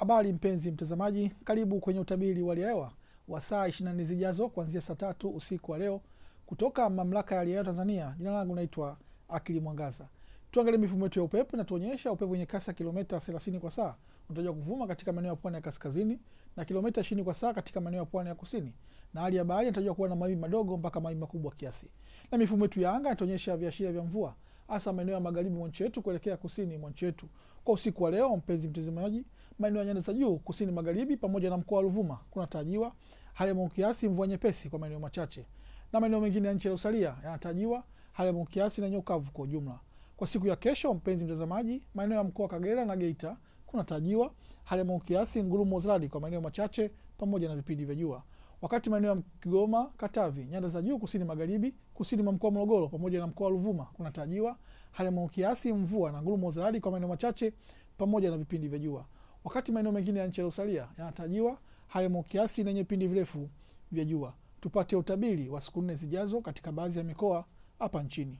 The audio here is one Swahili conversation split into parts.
Habari mpenzi mtazamaji, karibu kwenye utabiri wa hali hewa wa saa 24 zijazo kuanzia saa tatu usiku wa leo kutoka mamlaka ya hali hewa Tanzania. Jina langu naitwa Akili Mwangaza. Tuangalie mifumo yetu ya upepo inatuonyesha upepo wenye kasi ya kilometa thelathini kwa saa unatarajiwa kuvuma katika maeneo ya pwani ya kaskazini na kilometa ishirini kwa saa katika maeneo ya pwani ya kusini, na hali ya bahari inatarajiwa kuwa na mawimbi madogo mpaka mawimbi makubwa kiasi. Na mifumo yetu ya anga inatuonyesha viashiria vya mvua hasa maeneo ya magharibi mwa nchi yetu kuelekea kusini mwa nchi yetu kwa usiku wa leo. Mpenzi mtazamaji maeneo ya nyanda za juu kusini magharibi pamoja na mkoa wa Ruvuma kunatarajiwa hali ya mawingu kiasi, mvua nyepesi kwa maeneo machache, na maeneo mengine ya nchi yaliyosalia yanatarajiwa hali ya mawingu kiasi na nyokavu kwa ujumla. Kwa siku ya kesho, mpenzi mtazamaji, maeneo ya mkoa wa Kagera na Geita kunatarajiwa hali ya mawingu kiasi, ngurumo za kwa maeneo machache pamoja na vipindi vya jua, wakati maeneo ya Kigoma, Katavi, nyanda za juu kusini magharibi, kusini mwa mkoa wa Morogoro pamoja na mkoa wa Ruvuma kunatarajiwa hali ya mawingu kiasi, mvua na ngurumo za radi kwa maeneo machache pamoja na vipindi vya jua wakati maeneo mengine ya nchi yaliyosalia yanatarajiwa hayo kiasi na nyepindi virefu vya jua. Tupate utabiri wa siku nne zijazo katika baadhi ya mikoa hapa nchini.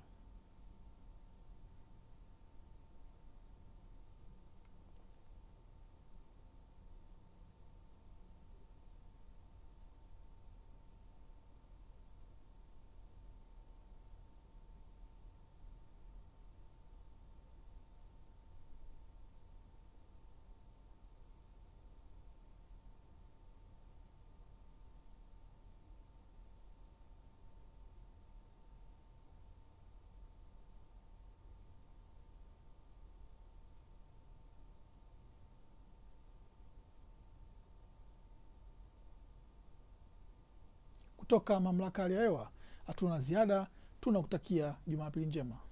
Kutoka mamlaka ya hali ya hewa hatuna ziada, tunakutakia Jumapili njema.